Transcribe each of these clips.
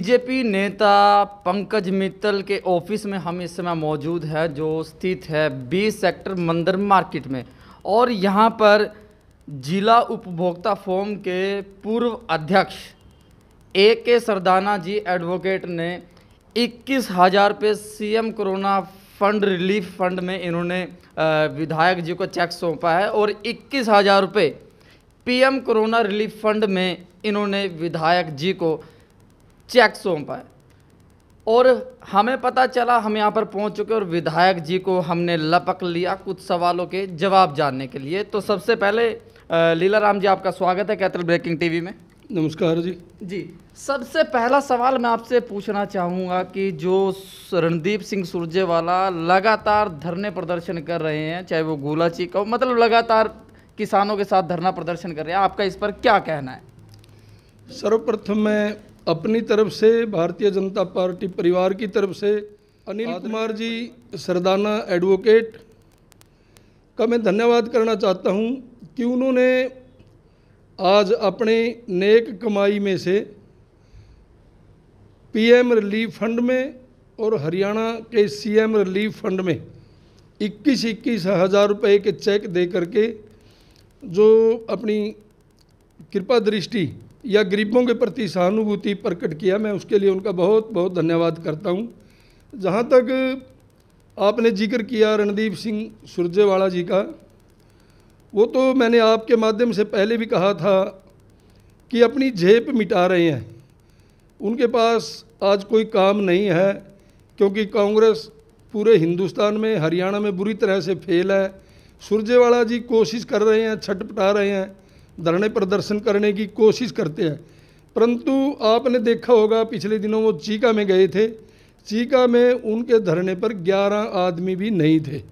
BJP नेता पंकज मित्तल के office में हम इस समय मौजूद है जो स्थित है बी सेक्टर मंदिर मार्केट में और यहाँ पर जिला उपभोक्ता फोरम के पूर्व अध्यक्ष ए के सरदाना जी एडवोकेट ने इक्कीस हज़ार रुपये सी कोरोना फंड रिलीफ फंड में इन्होंने विधायक जी को चेक सौंपा है और इक्कीस हज़ार रुपये पी कोरोना रिलीफ फंड में इन्होंने विधायक जी को चेक सौंपा है और हमें पता चला हम यहाँ पर पहुँच चुके और विधायक जी को हमने लपक लिया कुछ सवालों के जवाब जानने के लिए तो सबसे पहले लीला राम जी आपका स्वागत है कैथल ब्रेकिंग टीवी में नमस्कार जी जी सबसे पहला सवाल मैं आपसे पूछना चाहूँगा कि जो रणदीप सिंह सुरजेवाला लगातार धरने प्रदर्शन कर रहे हैं चाहे वो गोलाची का मतलब लगातार किसानों के साथ धरना प्रदर्शन कर रहे हैं आपका इस पर क्या कहना है सर्वप्रथम मैं अपनी तरफ से भारतीय जनता पार्टी परिवार की तरफ से अनिल कुमार जी सरदाना एडवोकेट का मैं धन्यवाद करना चाहता हूं कि उन्होंने आज अपने नेक कमाई में से पीएम रिलीफ फंड में और हरियाणा के सीएम रिलीफ फंड में इक्कीस इक्कीस हज़ार रुपये के चेक दे करके जो अपनी कृपा दृष्टि या गरीबों के प्रति सहानुभूति प्रकट किया मैं उसके लिए उनका बहुत बहुत धन्यवाद करता हूँ जहाँ तक आपने जिक्र किया रणदीप सिंह सुरजेवाला जी का वो तो मैंने आपके माध्यम से पहले भी कहा था कि अपनी झेप मिटा रहे हैं उनके पास आज कोई काम नहीं है क्योंकि कांग्रेस पूरे हिंदुस्तान में हरियाणा में बुरी तरह से फेल है सुरजेवाला जी कोशिश कर रहे हैं छटपटा रहे हैं धरने प्रदर्शन करने की कोशिश करते हैं परंतु आपने देखा होगा पिछले दिनों वो चीका में गए थे चीका में उनके धरने पर 11 आदमी भी नहीं थे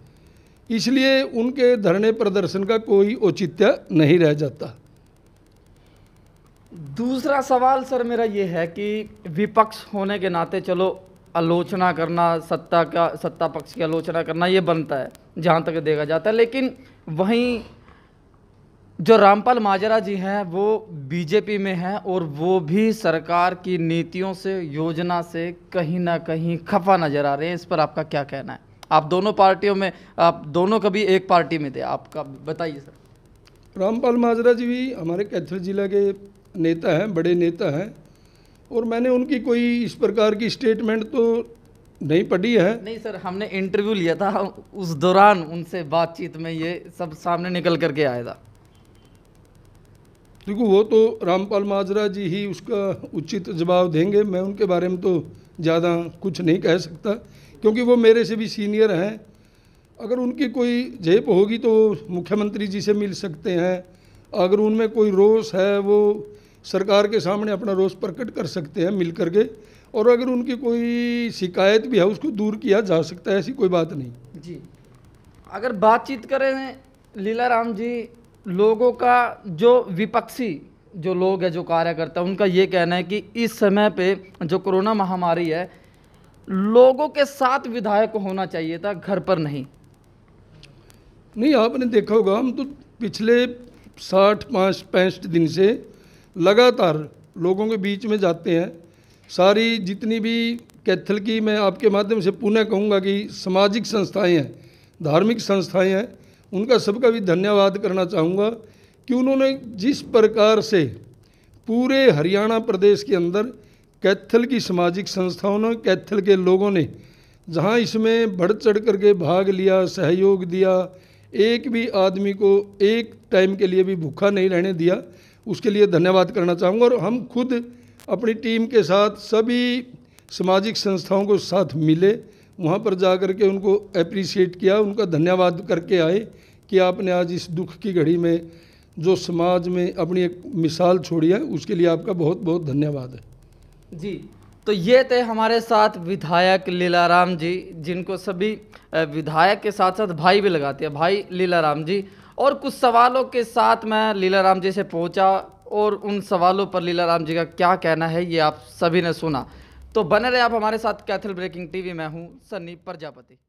इसलिए उनके धरने प्रदर्शन का कोई औचित्य नहीं रह जाता दूसरा सवाल सर मेरा ये है कि विपक्ष होने के नाते चलो आलोचना करना सत्ता का सत्ता पक्ष की आलोचना करना ये बनता है जहाँ तक देखा जाता है लेकिन वहीं जो रामपाल माजरा जी हैं वो बीजेपी में हैं और वो भी सरकार की नीतियों से योजना से कहीं ना कहीं खफा नज़र आ रहे हैं इस पर आपका क्या कहना है आप दोनों पार्टियों में आप दोनों कभी एक पार्टी में थे आपका बताइए सर रामपाल माजरा जी भी हमारे कैथल जिला के नेता हैं बड़े नेता हैं और मैंने उनकी कोई इस प्रकार की स्टेटमेंट तो नहीं पढ़ी है नहीं सर हमने इंटरव्यू लिया था उस दौरान उनसे बातचीत में ये सब सामने निकल करके आया था देखो वो तो रामपाल माजरा जी ही उसका उचित जवाब देंगे मैं उनके बारे में तो ज़्यादा कुछ नहीं कह सकता क्योंकि वो मेरे से भी सीनियर हैं अगर उनकी कोई जेब होगी तो मुख्यमंत्री जी से मिल सकते हैं अगर उनमें कोई रोष है वो सरकार के सामने अपना रोष प्रकट कर सकते हैं मिल करके और अगर उनकी कोई शिकायत भी है उसको दूर किया जा सकता है ऐसी कोई बात नहीं जी अगर बातचीत करें लीला राम जी लोगों का जो विपक्षी जो लोग हैं जो कार्यकर्ता उनका ये कहना है कि इस समय पे जो कोरोना महामारी है लोगों के साथ विधायक होना चाहिए था घर पर नहीं नहीं आपने देखा होगा हम तो पिछले साठ पाँच पैंसठ दिन से लगातार लोगों के बीच में जाते हैं सारी जितनी भी कैथल की मैं आपके माध्यम से पुनः कहूँगा कि सामाजिक संस्थाएँ हैं धार्मिक संस्थाएँ हैं उनका सबका भी धन्यवाद करना चाहूँगा कि उन्होंने जिस प्रकार से पूरे हरियाणा प्रदेश के अंदर कैथल की सामाजिक संस्थाओं ने कैथल के लोगों ने जहाँ इसमें बढ़ चढ़ करके भाग लिया सहयोग दिया एक भी आदमी को एक टाइम के लिए भी भूखा नहीं रहने दिया उसके लिए धन्यवाद करना चाहूँगा और हम खुद अपनी टीम के साथ सभी सामाजिक संस्थाओं को साथ मिले वहाँ पर जा कर के उनको एप्रिसिएट किया उनका धन्यवाद करके आए कि आपने आज इस दुख की घड़ी में जो समाज में अपनी एक मिसाल छोड़ी है उसके लिए आपका बहुत बहुत धन्यवाद है जी तो ये थे हमारे साथ विधायक लीलाराम जी जिनको सभी विधायक के साथ साथ भाई भी लगाते हैं भाई लीलाराम जी और कुछ सवालों के साथ मैं लीलाराम जी से पहुंचा और उन सवालों पर लीलाराम जी का क्या कहना है ये आप सभी ने सुना तो बने रहे आप हमारे साथ कैथल ब्रेकिंग टीवी मैं हूँ सन्नी प्रजापति